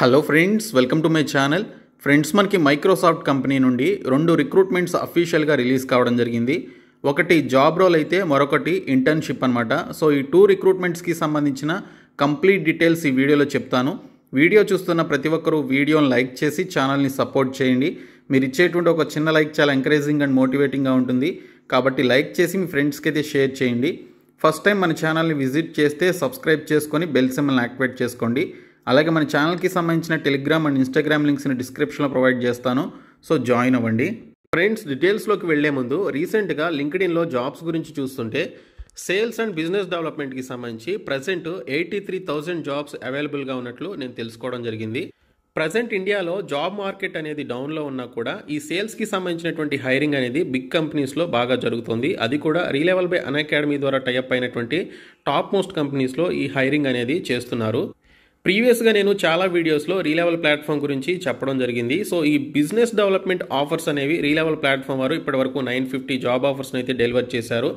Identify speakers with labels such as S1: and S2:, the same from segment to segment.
S1: hello friends welcome to my channel friends మనకి Microsoft company నుండి రెండు రిక్రూట్మెంట్స్ అఫీషియల్గా రిలీజ్ కావడం జరిగింది ఒకటి జాబ్ రోల్ అయితే మరొకటి ఇంటర్న్షిప్ అనమాట సో ఈ టూ రిక్రూట్మెంట్స్కి సంబంధించిన కంప్లీట్ డీటెయిల్స్ ఈ వీడియోలో చెప్తాను వీడియో చూస్తున్న ప్రతి ఒక్కరూ వీడియోని లైక్ చేసి ఛానల్ని సపోర్ట్ చేయండి మీరు ఇచ్చేటువంటి ఒక చిన్న లైక్ చాలా ఎంకరేజింగ్ అండ్ మోటివేటింగ్గా ఉంటుంది కాబట్టి లైక్ చేసి మీ ఫ్రెండ్స్కి అయితే షేర్ చేయండి ఫస్ట్ టైం మన ఛానల్ని విజిట్ చేస్తే సబ్స్క్రైబ్ చేసుకొని బెల్ సిమ్మల్ని యాక్టివేట్ చేసుకోండి అలాగే మన ఛానల్కి సంబంధించిన టెలిగ్రామ్ అండ్ ఇన్స్టాగ్రామ్ లింక్స్ని డిస్క్రిప్షన్లో ప్రొవైడ్ చేస్తాను సో జాయిన్ అవ్వండి ఫ్రెండ్స్ డీటెయిల్స్లోకి వెళ్లే ముందు రీసెంట్గా లింక్డ్ ఇన్లో జాబ్స్ గురించి చూస్తుంటే సేల్స్ అండ్ బిజినెస్ డెవలప్మెంట్కి సంబంధించి present eighty three thousand jobs అవైలబుల్గా ఉన్నట్లు నేను తెలుసుకోవడం జరిగింది ప్రజెంట్ ఇండియాలో జాబ్ మార్కెట్ అనేది డౌన్లో ఉన్నా కూడా ఈ సేల్స్కి సంబంధించినటువంటి హైరింగ్ అనేది బిగ్ కంపెనీస్లో బాగా జరుగుతుంది అది కూడా రీలెవల్ బై అన్ అకాడమీ ద్వారా టైఅప్ అయినటువంటి టాప్ మోస్ట్ కంపెనీస్లో ఈ హైరింగ్ అనేది చేస్తున్నారు ప్రీవియస్గా నేను చాలా వీడియోస్లో రీలెవల్ ప్లాట్ఫామ్ గురించి చెప్పడం జరిగింది సో ఈ బిజినెస్ డెవలప్మెంట్ ఆఫర్స్ అనేవి రీలెవల్ ప్లాట్ఫామ్ వారు ఇప్పటి వరకు నైన్ ఫిఫ్టీ జాబ్ ఆఫర్స్ని అయితే డెలివర్ చేశారు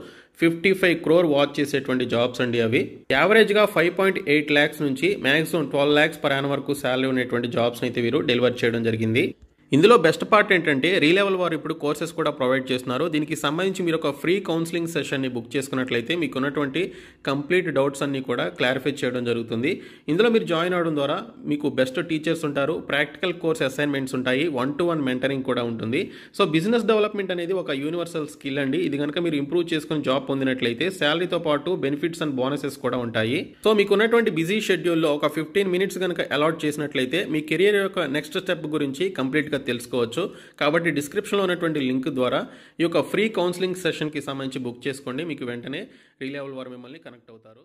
S1: ఫిఫ్టీ ఫైవ్ క్రోర్ వాచ్ చేసేటువంటి జాబ్స్ అండి అవి యావరేజ్గా ఫైవ్ పాయింట్ ఎయిట్ ల్యాక్స్ నుంచి maximum twelve lakhs per annum వరకు శాలరీ ఉన్నటువంటి జాబ్స్ని అయితే వీరు డెలివర్ చేయడం జరిగింది ఇందులో బెస్ట్ పార్ట్ ఏంటంటే రీలెవెల్ వారు ఇప్పుడు కోర్సెస్ కూడా ప్రొవైడ్ చేస్తున్నారు దీనికి సంబంధించి మీరు ఒక ఫ్రీ కౌన్సిలింగ్ సెషన్ని బుక్ చేసుకున్నట్లయితే మీకు ఉన్నటువంటి కంప్లీట్ డౌట్స్ అన్నీ కూడా క్లారిఫై చేయడం జరుగుతుంది ఇందులో మీరు జాయిన్ అవడం ద్వారా మీకు బెస్ట్ టీచర్స్ ఉంటారు ప్రాక్టికల్ కోర్స్ అసైన్మెంట్స్ ఉంటాయి వన్ టు వన్ మెంటరింగ్ కూడా ఉంటుంది సో బిజినెస్ డెవలప్మెంట్ అనేది ఒక యూనివర్సల్ స్కిల్ అండి ఇది కనుక మీరు ఇంప్రూవ్ చేసుకుని జాబ్ పొందినట్లయితే శాలరీతో పాటు బెనిఫిట్స్ అండ్ బోనసెస్ కూడా ఉంటాయి సో మీకు ఉన్నటువంటి బిజీ షెడ్యూల్లో ఒక ఫిఫ్టీన్ మినిట్స్ కనుక అలాట్ చేసినట్లయితే మీ కెరియర్ యొక్క నెక్స్ట్ స్టెప్ గురించి కంప్లీట్గా తెలుసుకోవచ్చు కాబట్టి డిస్క్రిప్షన్లో ఉన్నటువంటి లింక్ ద్వారా ఈ యొక్క ఫ్రీ కౌన్సిలింగ్ సెషన్కి సంబంధించి బుక్ చేసుకోండి మీకు వెంటనే రీలెవెల్ వారు మిమ్మల్ని కనెక్ట్ అవుతారు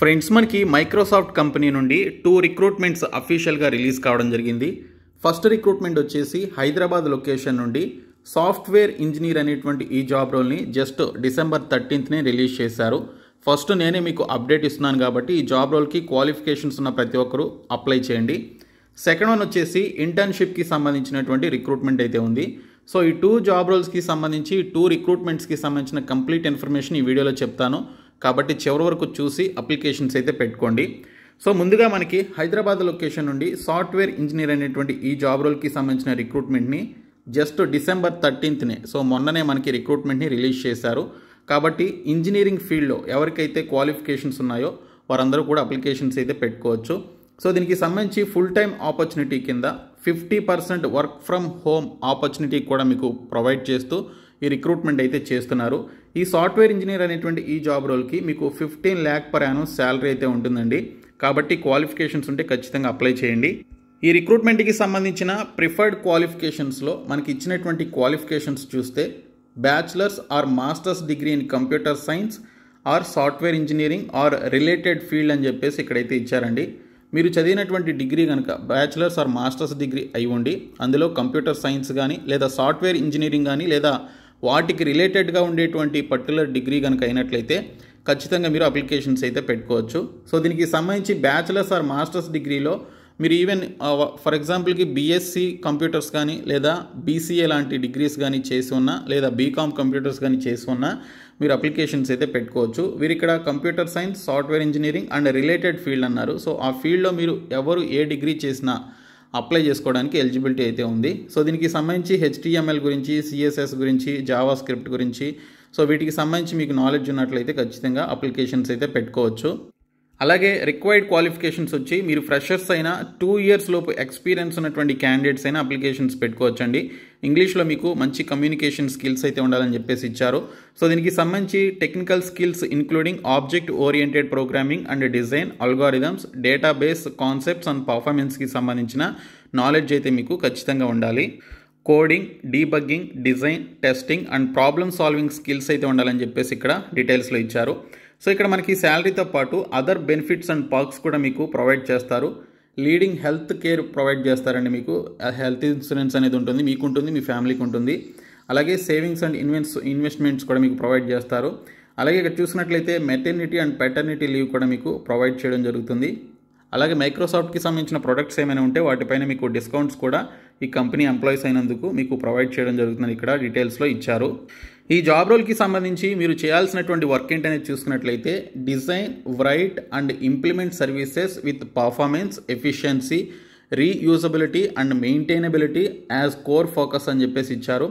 S1: ఫ్రెండ్స్ మనకి మైక్రోసాఫ్ట్ కంపెనీ నుండి టూ రిక్రూట్మెంట్స్ అఫీషియల్గా రిలీజ్ కావడం జరిగింది ఫస్ట్ రిక్రూట్మెంట్ వచ్చేసి హైదరాబాద్ లొకేషన్ నుండి సాఫ్ట్వేర్ ఇంజనీర్ అనేటువంటి ఈ జాబ్ రోల్ని జస్ట్ డిసెంబర్ థర్టీన్త్నే రిలీజ్ చేశారు ఫస్ట్ నేనే మీకు అప్డేట్ ఇస్తున్నాను కాబట్టి ఈ జాబ్ రోల్కి క్వాలిఫికేషన్స్ ఉన్న ప్రతి ఒక్కరూ అప్లై చేయండి సెకండ్ వన్ వచ్చేసి ఇంటర్న్షిప్కి సంబంధించినటువంటి రిక్రూట్మెంట్ అయితే ఉంది సో ఈ టూ జాబ్ రోల్స్కి సంబంధించి టూ రిక్రూట్మెంట్స్కి సంబంధించిన కంప్లీట్ ఇన్ఫర్మేషన్ ఈ వీడియోలో చెప్తాను కాబట్టి చివరి వరకు చూసి అప్లికేషన్స్ అయితే పెట్టుకోండి సో ముందుగా మనకి హైదరాబాద్ లొకేషన్ నుండి సాఫ్ట్వేర్ ఇంజనీర్ అనేటువంటి ఈ జాబ్ రోల్కి సంబంధించిన రిక్రూట్మెంట్ని జస్ట్ డిసెంబర్ థర్టీన్త్నే సో మొన్ననే మనకి రిక్రూట్మెంట్ని రిలీజ్ చేశారు కాబట్టి ఇంజనీరింగ్ ఫీల్డ్లో ఎవరికైతే క్వాలిఫికేషన్స్ ఉన్నాయో వారందరూ కూడా అప్లికేషన్స్ అయితే పెట్టుకోవచ్చు సో దీనికి సంబంధించి ఫుల్ టైం ఆపర్చునిటీ కింద fifty percent work from home opportunity కూడా మీకు ప్రొవైడ్ చేస్తూ ఈ రిక్రూట్మెంట్ అయితే చేస్తున్నారు ఈ సాఫ్ట్వేర్ ఇంజనీర్ అనేటువంటి ఈ జాబ్ రోల్కి మీకు fifteen lakh per annum salary అయితే ఉంటుందండి కాబట్టి క్వాలిఫికేషన్స్ ఉంటే ఖచ్చితంగా అప్లై చేయండి ఈ రిక్రూట్మెంట్కి సంబంధించిన ప్రిఫర్డ్ క్వాలిఫికేషన్స్లో మనకి ఇచ్చినటువంటి క్వాలిఫికేషన్స్ చూస్తే bachelors or masters degree in computer science or software engineering or related field అని చెప్పేసి ఇక్కడైతే ఇచ్చారండి మీరు చదివినటువంటి డిగ్రీ కనుక బ్యాచిలర్స్ ఆర్ మాస్టర్స్ డిగ్రీ అయి ఉండి అందులో కంప్యూటర్ సైన్స్ కానీ లేదా సాఫ్ట్వేర్ ఇంజనీరింగ్ కానీ లేదా వాటికి రిలేటెడ్గా ఉండేటువంటి పర్టికులర్ డిగ్రీ కనుక అయినట్లయితే ఖచ్చితంగా మీరు అప్లికేషన్స్ అయితే పెట్టుకోవచ్చు సో దీనికి సంబంధించి బ్యాచిలర్స్ ఆర్ మాస్టర్స్ డిగ్రీలో మీరు ఈవెన్ ఫర్ ఎగ్జాంపుల్కి బీఎస్సీ కంప్యూటర్స్ కానీ లేదా బీసీఏ లాంటి డిగ్రీస్ కానీ చేసి ఉన్నా లేదా బీకామ్ కంప్యూటర్స్ కానీ చేసి ఉన్నా మీరు అప్లికేషన్స్ అయితే పెట్టుకోవచ్చు వీరు ఇక్కడ computer science software engineering and related field అన్నారు సో ఆ ఫీల్డ్లో మీరు ఎవరు ఏ డిగ్రీ చేసినా అప్లై చేసుకోవడానికి ఎలిజిబిలిటీ అయితే ఉంది సో దీనికి సంబంధించి హెచ్టిఎంఎల్ గురించి సిఎస్ఎస్ గురించి జావా స్క్రిప్ట్ గురించి సో వీటికి సంబంధించి మీకు నాలెడ్జ్ ఉన్నట్లయితే ఖచ్చితంగా అప్లికేషన్స్ అయితే పెట్టుకోవచ్చు అలాగే రిక్వైర్డ్ క్వాలిఫికేషన్స్ వచ్చి మీరు ఫ్రెషర్స్ అయినా టూ ఇయర్స్ లోపు ఎక్స్పీరియన్స్ ఉన్నటువంటి క్యాండిడేట్స్ అయినా అప్లికేషన్స్ పెట్టుకోవచ్చండి ఇంగ్లీష్లో మీకు మంచి కమ్యూనికేషన్ స్కిల్స్ అయితే ఉండాలని చెప్పేసి ఇచ్చారు సో దీనికి సంబంధించి technical skills including object oriented programming and design algorithms database concepts and పర్ఫార్మెన్స్కి సంబంధించిన నాలెడ్జ్ అయితే మీకు ఖచ్చితంగా ఉండాలి coding debugging design testing and problem solving skills అయితే ఉండాలని చెప్పేసి ఇక్కడ డీటెయిల్స్లో ఇచ్చారు సో ఇక్కడ మనకి శాలరీతో పాటు అదర్ బెనిఫిట్స్ అండ్ పార్క్స్ కూడా మీకు ప్రొవైడ్ చేస్తారు లీడింగ్ హెల్త్ కేర్ ప్రొవైడ్ చేస్తారండి మీకు హెల్త్ ఇన్సూరెన్స్ అనేది ఉంటుంది మీకు ఉంటుంది మీ ఫ్యామిలీకి ఉంటుంది అలాగే సేవింగ్స్ అండ్ ఇన్వెస్ ఇన్వెస్ట్మెంట్స్ కూడా మీకు ప్రొవైడ్ చేస్తారు అలాగే ఇక్కడ చూసినట్లయితే మెటర్నిటీ అండ్ పెటర్నిటీ లీవ్ కూడా మీకు ప్రొవైడ్ చేయడం జరుగుతుంది అలాగే మైక్రోసాఫ్ట్కి సంబంధించిన ప్రొడక్ట్స్ ఏమైనా ఉంటే వాటిపైన మీకు డిస్కౌంట్స్ కూడా ఈ కంపెనీ ఎంప్లాయీస్ అయినందుకు మీకు ప్రొవైడ్ చేయడం జరుగుతుంది ఇక్కడ డీటెయిల్స్లో ఇచ్చారు ఈ జాబ్ రోల్కి సంబంధించి మీరు చేయాల్సినటువంటి వర్క్ ఏంటనేది చూసుకున్నట్లయితే design write and implement services with performance efficiency reusability and maintainability as core focus అని చెప్పేసి ఇచ్చారు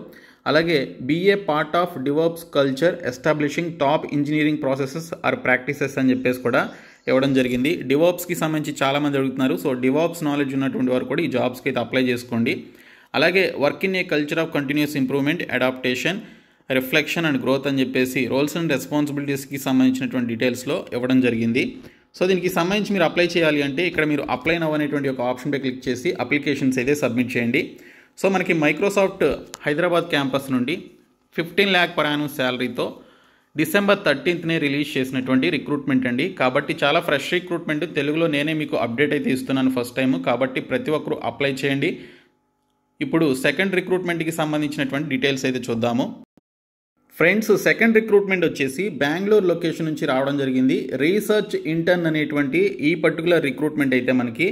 S1: అలాగే be a part of DevOps culture establishing top engineering processes or practices అని చెప్పేసి కూడా ఇవ్వడం జరిగింది డివాప్స్కి సంబంధించి చాలామంది అడుగుతున్నారు సో డివోప్స్ నాలెడ్జ్ ఉన్నటువంటి వారు కూడా ఈ జాబ్స్కి అయితే అప్లై చేసుకోండి అలాగే work in a culture of continuous improvement adaptation reflection and growth అని చెప్పేసి రోల్స్ అండ్ రెస్పాన్సిబిలిటీస్కి సంబంధించినటువంటి డీటెయిల్స్లో ఇవ్వడం జరిగింది సో దీనికి సంబంధించి మీరు అప్లై చేయాలి అంటే ఇక్కడ మీరు అప్లై నవ్ అనేటువంటి ఒక ఆప్షన్పై క్లిక్ చేసి అప్లికేషన్స్ అయితే సబ్మిట్ చేయండి సో మనకి మైక్రోసాఫ్ట్ హైదరాబాద్ క్యాంపస్ నుండి ఫిఫ్టీన్ ల్యాక్ పరాను శాలరీతో డిసెంబర్ థర్టీన్త్నే రిలీజ్ చేసినటువంటి రిక్రూట్మెంట్ అండి కాబట్టి చాలా ఫ్రెష్ రిక్రూట్మెంట్ తెలుగులో నేనే మీకు అప్డేట్ అయితే ఇస్తున్నాను ఫస్ట్ టైం కాబట్టి ప్రతి ఒక్కరూ అప్లై చేయండి ఇప్పుడు సెకండ్ రిక్రూట్మెంట్కి సంబంధించినటువంటి డీటెయిల్స్ అయితే చూద్దాము ఫ్రెండ్స్ సెకండ్ రిక్రూట్మెంట్ వచ్చేసి బెంగళూరు లొకేషన్ నుంచి రావడం జరిగింది రీసెర్చ్ ఇంటర్న్ అనేటువంటి ఈ పర్టికులర్ రిక్రూట్మెంట్ అయితే మనకి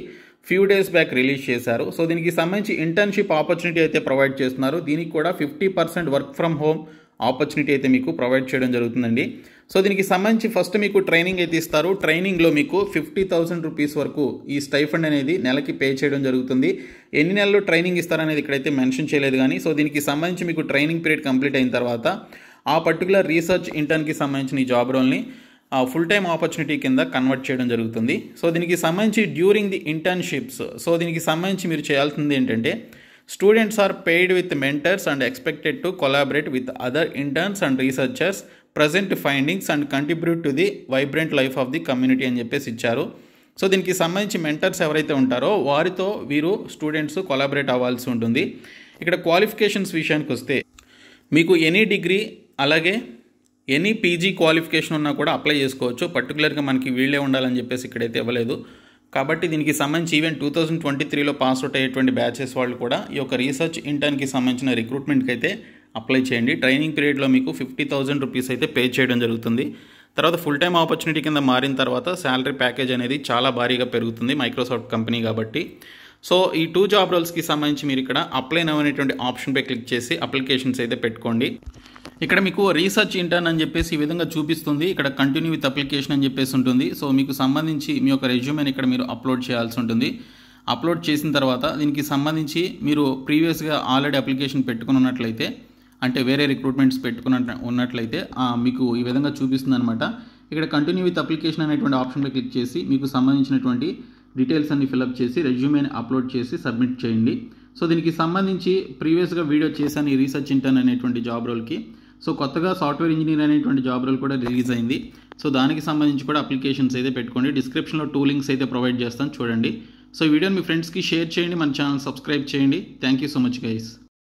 S1: ఫ్యూ డేస్ బ్యాక్ రిలీజ్ చేశారు సో దీనికి సంబంధించి ఇంటర్న్షిప్ ఆపర్చునిటీ అయితే ప్రొవైడ్ చేస్తున్నారు దీనికి కూడా fifty percent work from home opportunity అయితే మీకు ప్రొవైడ్ చేయడం జరుగుతుందండి సో దీనికి సంబంధించి ఫస్ట్ మీకు ట్రైనింగ్ అయితే ఇస్తారు ట్రైనింగ్లో మీకు ఫిఫ్టీ థౌసండ్ రూపీస్ వరకు ఈ స్టైఫండ్ అనేది నెలకి పే చేయడం జరుగుతుంది ఎన్ని నెలలు ట్రైనింగ్ ఇస్తారనేది ఇక్కడైతే మెన్షన్ చేయలేదు కానీ సో దీనికి సంబంధించి మీకు ట్రైనింగ్ పీరియడ్ కంప్లీట్ అయిన తర్వాత ఆ పర్టికులర్ రీసెర్చ్ ఇంటర్న్కి సంబంధించిన ఈ జాబ్ రోల్ని ఫుల్ టైం ఆపర్చునిటీ కింద కన్వర్ట్ చేయడం జరుగుతుంది సో దీనికి సంబంధించి డ్యూరింగ్ ది ఇంటర్న్షిప్స్ సో దీనికి సంబంధించి మీరు చేయాల్సింది ఏంటంటే students are paid with mentors and expected to collaborate with other interns and researchers present findings and contribute to the vibrant life of the community అని చెప్పేసి ఇచ్చారు సో దీనికి సంబంధించి మెంటర్స్ ఎవరైతే ఉంటారో వారితో వీరు స్టూడెంట్స్ కొలాబరేట్ అవ్వాల్సి ఉంటుంది ఇక్కడ క్వాలిఫికేషన్స్ విషయానికి వస్తే మీకు ఎనీ డిగ్రీ అలాగే ఎనీ పీజీ క్వాలిఫికేషన్ ఉన్నా కూడా అప్లై చేసుకోవచ్చు పర్టికులర్గా మనకి వీళ్ళే ఉండాలని చెప్పేసి ఇక్కడైతే ఇవ్వలేదు కాబట్టి దీనికి సంబంధించి ఈవెన్ టూ థౌజండ్ ట్వంటీ త్రీలో పాస్ అవుట్ అయ్యేటువంటి బ్యాచెస్ వాళ్ళు కూడా ఈ యొక్క రీసెర్చ్ ఇంటర్న్కి సంబంధించిన రిక్రూట్మెంట్కి అయితే అప్లై చేయండి ట్రైనింగ్ పీరియడ్లో మీకు ఫిఫ్టీ థౌజండ్ రూపీస్ అయితే పే చేయడం జరుగుతుంది తర్వాత ఫుల్ టైమ్ ఆపర్చునిటీ కింద మారిన తర్వాత శాలరీ ప్యాకేజ్ అనేది చాలా భారీగా పెరుగుతుంది మైక్రోసాఫ్ట్ కంపెనీ కాబట్టి సో ఈ టూ జాబ్ రోల్స్కి సంబంధించి మీరు ఇక్కడ అప్లై నవ్వనేటువంటి ఆప్షన్పై క్లిక్ చేసి అప్లికేషన్స్ అయితే పెట్టుకోండి ఇక్కడ మీకు రీసెర్చ్ ఇంటర్న్ అని చెప్పేసి ఈ విధంగా చూపిస్తుంది ఇక్కడ కంటిన్యూ విత్ అప్లికేషన్ అని చెప్పేసి ఉంటుంది సో మీకు సంబంధించి మీ యొక్క రెజ్యూమేని ఇక్కడ మీరు అప్లోడ్ చేయాల్సి ఉంటుంది అప్లోడ్ చేసిన తర్వాత దీనికి సంబంధించి మీరు ప్రీవియస్గా ఆల్రెడీ అప్లికేషన్ పెట్టుకుని ఉన్నట్లయితే అంటే వేరే రిక్రూట్మెంట్స్ పెట్టుకున్న ఉన్నట్లయితే మీకు ఈ విధంగా చూపిస్తుంది అనమాట ఇక్కడ కంటిన్యూ విత్ అప్లికేషన్ అనేటువంటి ఆప్షన్పై క్లిక్ చేసి మీకు సంబంధించినటువంటి డీటెయిల్స్ అన్ని ఫిలప్ చేసి రెజ్యూమేని అప్లోడ్ చేసి సబ్మిట్ చేయండి సో దీనికి సంబంధించి ప్రీవియస్గా వీడియో చేశాను ఈ రీసెర్చ్ ఇంటర్న్ అనేటువంటి జాబ్ రోల్కి సో కొత్తగా సాఫ్ట్వేర్ ఇంజనీర్ అనేటువంటి జాబ్ రోల్ కూడా రిలీజ్ అయింది సో దానికి సంబంధించి కూడా అప్లికేషన్స్ అయితే పెట్టుకోండి డిస్క్రిప్షన్లో టూ లింక్స్ అయితే ప్రొవైడ్ చేస్తాను చూడండి సో వీడియోని మీ ఫ్రెండ్స్కి షేర్ చేయండి మన ఛానల్ సబ్స్క్రైబ్ చేయండి thank you so much guys